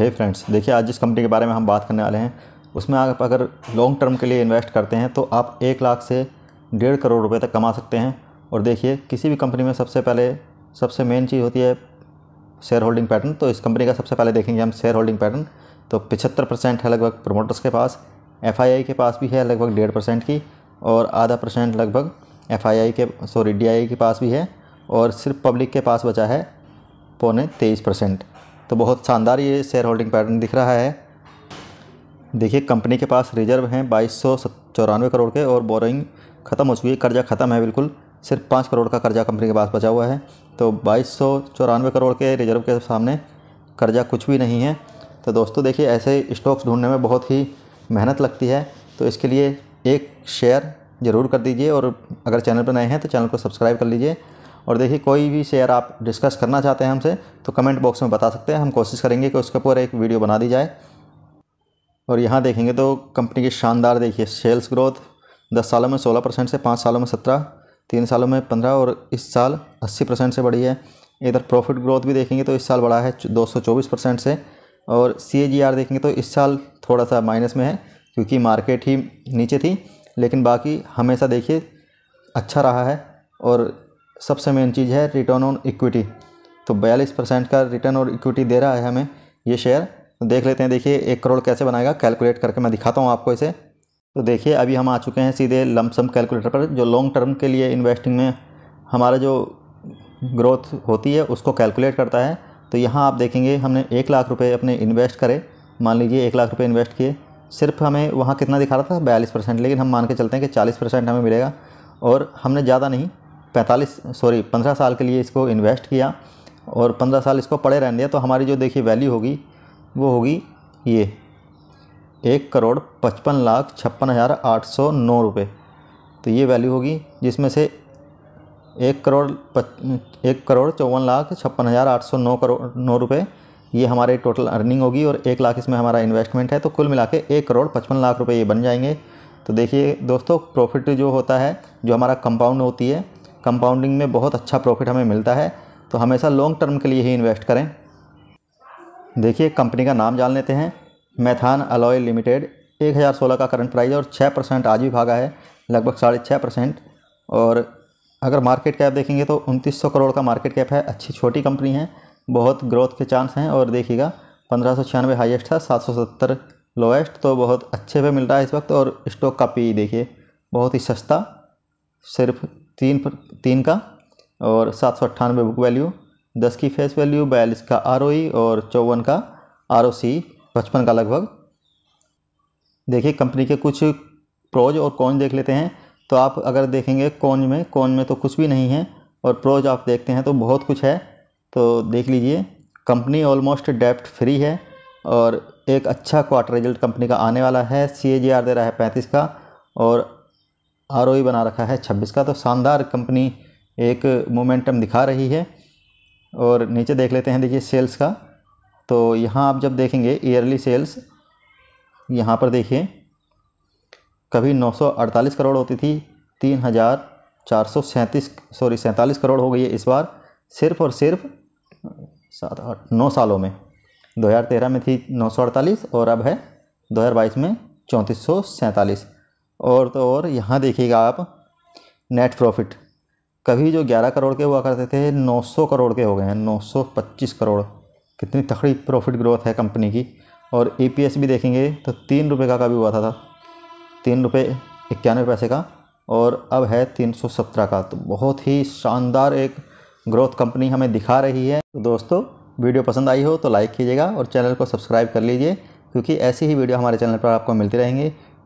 हे friends देखिए आज जिस कंपनी के बारे में हम बात करने वाले हैं उसमें आप अगर लॉन्ग टर्म के लिए इन्वेस्ट करते हैं तो आप एक लाख से डेढ़ करोड़ रुपए तक कमा सकते हैं और देखिए किसी भी कंपनी में सबसे पहले सबसे मेन चीज़ होती है शेयर होल्डिंग पैटर्न तो इस कंपनी का सबसे पहले देखेंगे हम शेयर होल्डिंग पैटर्न तो पिछहत्तर परसेंट है लगभग प्रमोटर्स के पास एफ के पास भी है लगभग डेढ़ परसेंट की और आधा परसेंट लगभग एफ के सॉरी डी के पास भी है और सिर्फ पब्लिक के पास बचा है पौने तेईस परसेंट तो बहुत शानदार ये शेयर होल्डिंग पैटर्न दिख रहा है देखिए कंपनी के पास रिजर्व हैं बाईस करोड़ के और बोरिंग ख़त्म हो चुकी है कर्जा ख़त्म है बिल्कुल सिर्फ पाँच करोड़ का कर्जा कंपनी के पास बचा हुआ है तो बाईस करोड़ के रिजर्व के सामने कर्जा कुछ भी नहीं है तो दोस्तों देखिए ऐसे स्टॉक्स ढूंढने में बहुत ही मेहनत लगती है तो इसके लिए एक शेयर ज़रूर कर दीजिए और अगर चैनल पर नए हैं तो चैनल को सब्सक्राइब कर लीजिए और देखिए कोई भी शेयर आप डिस्कस करना चाहते हैं हमसे तो कमेंट बॉक्स में बता सकते हैं हम कोशिश करेंगे कि उसके ऊपर एक वीडियो बना दी जाए और यहाँ देखेंगे तो कंपनी की शानदार देखिए सेल्स ग्रोथ दस सालों में सोलह परसेंट से पाँच सालों में सत्रह तीन सालों में पंद्रह और इस साल अस्सी परसेंट से बढ़ी है इधर प्रॉफिट ग्रोथ भी देखेंगे तो इस साल बढ़ा है दो सौ चौबीस परसेंट से और सी देखेंगे तो इस साल थोड़ा सा माइनस में है क्योंकि मार्केट ही नीचे थी लेकिन बाकी हमेशा देखिए अच्छा रहा है और सबसे मेन चीज़ है रिटर्न ऑन इक्विटी तो बयालीस परसेंट का रिटर्न और इक्विटी दे रहा है हमें ये शेयर तो देख लेते हैं देखिए एक करोड़ कैसे बनाएगा कैलकुलेट करके मैं दिखाता हूँ आपको इसे तो देखिए अभी हम आ चुके हैं सीधे लमसम कैलकुलेटर पर जो लॉन्ग टर्म के लिए इन्वेस्टिंग में हमारा जो ग्रोथ होती है उसको कैलकुलेट करता है तो यहाँ आप देखेंगे हमने एक लाख रुपये अपने इन्वेस्ट करे मान लीजिए एक लाख रुपये इन्वेस्ट किए सिर्फ हमें वहाँ कितना दिखा रहा था बयालीस परसेंट लेकिन हम मान के चलते हैं कि चालीस परसेंट हमें मिलेगा और हमने ज़्यादा नहीं पैंतालीस सॉरी पंद्रह साल के लिए इसको इन्वेस्ट किया और पंद्रह साल इसको पड़े रहने दिया तो हमारी जो देखिए वैल्यू होगी वो होगी ये एक करोड़ पचपन लाख छप्पन हज़ार आठ सौ नौ रुपये तो ये वैल्यू होगी जिसमें से एक करोड़ पच एक करोड़ चौवन लाख छप्पन हज़ार आठ सौ नौ करोड़ नौ रुपये ये हमारे टोटल अर्निंग होगी और एक लाख इसमें हमारा इन्वेस्टमेंट है तो कुल मिला के एक करोड़ पचपन लाख रुपये ये बन जाएंगे तो देखिए दोस्तों प्रॉफिट जो होता है जो हमारा कंपाउंड होती है कंपाउंडिंग में बहुत अच्छा प्रॉफिट हमें मिलता है तो हमेशा लॉन्ग टर्म के लिए ही इन्वेस्ट करें देखिए कंपनी का नाम जान लेते हैं मैथान अलॉय लिमिटेड एक हज़ार सोलह का करंट प्राइस और छः परसेंट आज भी भागा है लगभग साढ़े छः परसेंट और अगर मार्केट कैप देखेंगे तो उनतीस सौ करोड़ का मार्केट कैप है अच्छी छोटी कंपनी है बहुत ग्रोथ के चांस हैं और देखिएगा पंद्रह सौ छियानवे हाइएस्ट था सात सौ सत्तर लोएस्ट तो बहुत अच्छे पे मिल रहा है इस वक्त और स्टॉक का पी e देखिए बहुत ही सस्ता सिर्फ तीन पर तीन का और सात सौ अट्ठानवे बुक वैल्यू दस की फेस वैल्यू बयालीस का आर e और चौवन का आर ओ सी पचपन का लगभग देखिए कंपनी के कुछ प्रोज और कौन देख लेते हैं तो आप अगर देखेंगे कौन में कौन में तो कुछ भी नहीं है और प्रोज आप देखते हैं तो बहुत कुछ है तो देख लीजिए कंपनी ऑलमोस्ट डेप्ट फ्री है और एक अच्छा क्वार्टर रिजल्ट कंपनी का आने वाला है सी दे रहा है पैंतीस का और आर बना रखा है छब्बीस का तो शानदार कंपनी एक मोमेंटम दिखा रही है और नीचे देख लेते हैं देखिए सेल्स का तो यहाँ आप जब देखेंगे ईयरली सेल्स यहाँ पर देखिए कभी 948 करोड़ होती थी तीन हज़ार चार सौ सैंतीस सॉरी सैंतालीस करोड़ हो गई है इस बार सिर्फ और सिर्फ सात आठ नौ सालों में 2013 में थी 948 और अब है 2022 में चौंतीस सौ सैंतालीस और तो और यहाँ देखिएगा आप नेट प्रॉफिट कभी जो 11 करोड़ के हुआ करते थे 900 करोड़ के हो गए हैं 925 करोड़ कितनी तकड़ी प्रॉफिट ग्रोथ है कंपनी की और ई e भी देखेंगे तो तीन रुपये का कभी हुआ था, था। तीन रुपये इक्यानवे पैसे का और अब है तीन सौ सत्रह का तो बहुत ही शानदार एक ग्रोथ कंपनी हमें दिखा रही है तो दोस्तों वीडियो पसंद आई हो तो लाइक कीजिएगा और चैनल को सब्सक्राइब कर लीजिए क्योंकि ऐसी ही वीडियो हमारे चैनल पर आपको मिलती रहेंगी